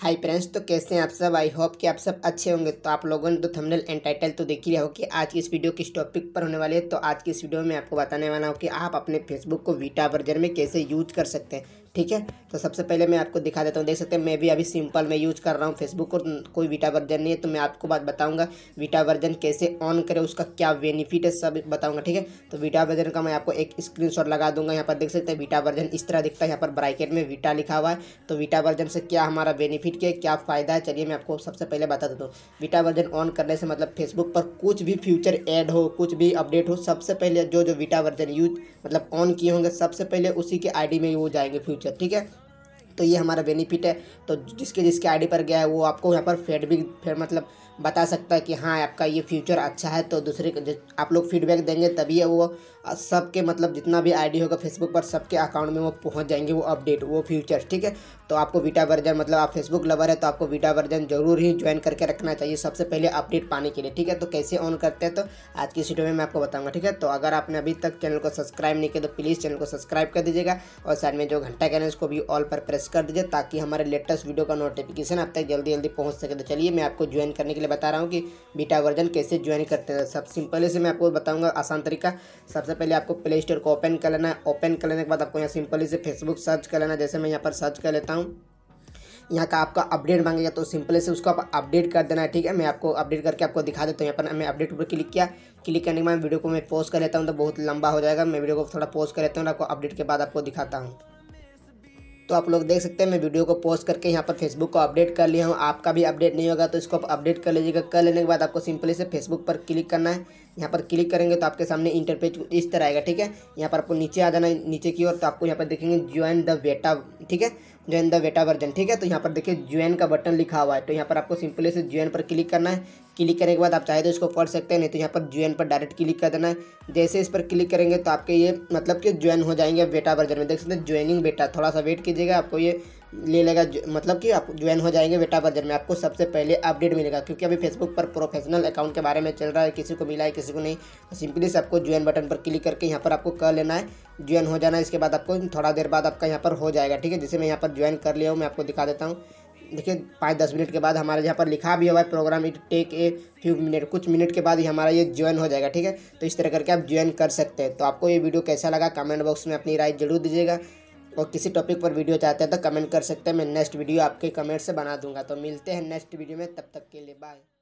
hi friends तो कैसे हैं आप सब आई होप कि आप सब अच्छे होंगे तो आप लोगों ने तो थंबनेल एंड टाइटल तो देख ही लिया हो कि आज की इस वीडियो किस टॉपिक पर होने वाली है तो आज की इस वीडियो में आपको बताने वाला हूँ कि आप अपने फेसबुक को वीटा वर्जन में कैसे यूज कर सकते हैं ठीक है तो सबसे पहले मैं आपको दिखा देता हूँ देख सकते हैं मैं भी अभी सिंपल मैं यूज़ कर रहा हूँ फेसबुक और कोई वीटा वर्जन नहीं है तो मैं आपको बात बताऊँगा वीटा वर्जन कैसे ऑन करें उसका क्या बेनिफिट है सब बताऊँगा ठीक है तो वीटा वर्जन का मैं आपको एक स्क्रीन लगा दूंगा यहाँ पर देख सकते हैं वीटा वर्जन इस तरह दिखता है यहाँ पर ब्राइकेट में वीटा लिखा हुआ है तो वीटा वर्जन से क्या हमारा बेनिफिट क्या क्या फ़ायदा है चलिए मैं आपको सबसे पहले बता देता हूँ वीटा वर्जन ऑन करने से मतलब फेसबुक पर कुछ भी फ्यूचर ऐड हो कुछ भी अपडेट हो सबसे पहले जो जो वीटा वर्जन यूज मतलब ऑन किए होंगे सबसे पहले उसी के आई में वो जाएंगे फ्यूचर ठीक है तो ये हमारा बेनिफिट है तो जिसके जिसके आईडी पर गया है वो आपको यहाँ पर फेड भी फिर मतलब बता सकता है कि हाँ आपका ये फ्यूचर अच्छा है तो दूसरे आप लोग फीडबैक देंगे तभी वो सबके मतलब जितना भी आईडी होगा फेसबुक पर सबके अकाउंट में वो पहुँच जाएंगे वो अपडेट वो फ्यूचर ठीक है तो आपको बीटा वर्जन मतलब आप फेसबुक लवर है तो आपको बीटा वर्जन जरूर ही ज्वाइन करके रखना चाहिए सबसे पहले अपडेट पाने के लिए ठीक है तो कैसे ऑन करते हैं तो आज की वीडियो में मैं आपको बताऊँगा ठीक है तो अगर आपने अभी तक चैनल को सब्सक्राइब नहीं किया तो प्लीज़ चैनल को सब्सक्राइब कर दीजिएगा और साथ में जो घंटा कहना है उसको भी ऑल पर प्रेस कर दीजिए ताकि हमारे लेटेस्ट वीडियो का नोटिफिकेशन आप तक जल्दी जल्दी पहुंच सके तो चलिए मैं आपको ज्वाइन करने के लिए बता रहा हूँ कि बीटा वर्जन कैसे ज्वाइन करते हैं सब सिंपल से मैं आपको बताऊँगा आसान तरीका सबसे पहले आपको प्ले स्टोर को ओपन कर लेना है ओपन कर लेने के बाद आपको यहाँ सिंपली से फेसबुक सर्च कर लेना जैसे मैं यहाँ पर सर्च कर लेता हूँ यहाँ का आपका अपडेट मांगेगा तो सिंपली से उसको आप अपडेट कर देना है ठीक है मैं आपको अपडेट करके आपको दिखा देता हूँ यहाँ पर मैं अपडेट ऊपर क्लिक किया क्लिक करने के बाद वीडियो को मैं पोस्ट कर लेता हूँ तो बहुत लंबा हो जाएगा मैं वीडियो को थोड़ा पोस्ट कर लेता हूँ आपको अपडेट के बाद आपको दिखाता हूँ तो आप लोग देख सकते हैं मैं वीडियो को पोस्ट करके यहाँ पर फेसबुक को अपडेट कर लिया हूँ आपका भी अपडेट नहीं होगा तो इसको आप अपडेट कर लीजिएगा कर लेने के बाद आपको सिंपली से फेसबुक पर क्लिक करना है यहाँ पर क्लिक करेंगे तो आपके सामने इंटरपेज इस तरह आएगा ठीक है यहाँ पर आपको नीचे आ जाना नीचे की ओर तो आपको यहाँ पर देखेंगे ज्वाइन द बेटा ठीक है ज्वाइन द बेटा वर्जन ठीक है तो यहाँ पर देखिए ज्वाइन का बटन लिखा हुआ है तो यहाँ पर आपको सिंपली से ज्वाइन पर क्लिक करना है क्लिक करने के बाद आप चाहे तो इसको पढ़ सकते हैं नहीं तो यहाँ पर ज्वाइन पर डायरेक्ट क्लिक कर देना है जैसे इस पर क्लिक करेंगे तो आपके ये मतलब कि ज्वाइन हो जाएंगे बेटा वर्जन में देख सकते हैं ज्वाइनिंग बेटा थोड़ा सा वेट कीजिएगा आपको ये ले लेगा मतलब कि आप ज्वाइन हो जाएंगे बेटा बजर में आपको सबसे पहले अपडेट मिलेगा क्योंकि अभी फेसबुक पर प्रोफेशनल अकाउंट के बारे में चल रहा है किसी को मिला है किसी को नहीं तो सिंपली से आपको ज्वाइन बटन पर क्लिक करके यहाँ पर आपको कर लेना है ज्वाइन हो जाना है इसके बाद आपको थोड़ा देर बाद आपका यहाँ पर हो जाएगा ठीक है जैसे मैं यहाँ पर ज्वाइन कर लिया हूँ मैं आपको दिखा देता हूँ देखिए पाँच दस मिनट के बाद हमारे यहाँ पर लिखा भी हुआ है program it take a few minute कुछ मिनट के बाद ही हमारा ये ज्वाइन हो जाएगा ठीक है तो इस तरह करके आप ज्वाइन कर सकते हैं तो आपको ये वीडियो कैसा लगा कमेंट बॉक्स में अपनी राय जरूर दीजिएगा और किसी टॉपिक पर वीडियो चाहते हैं तो कमेंट कर सकते हैं मैं नेक्स्ट वीडियो आपके कमेंट से बना दूंगा तो मिलते हैं नेक्स्ट वीडियो में तब तक के लिए बाय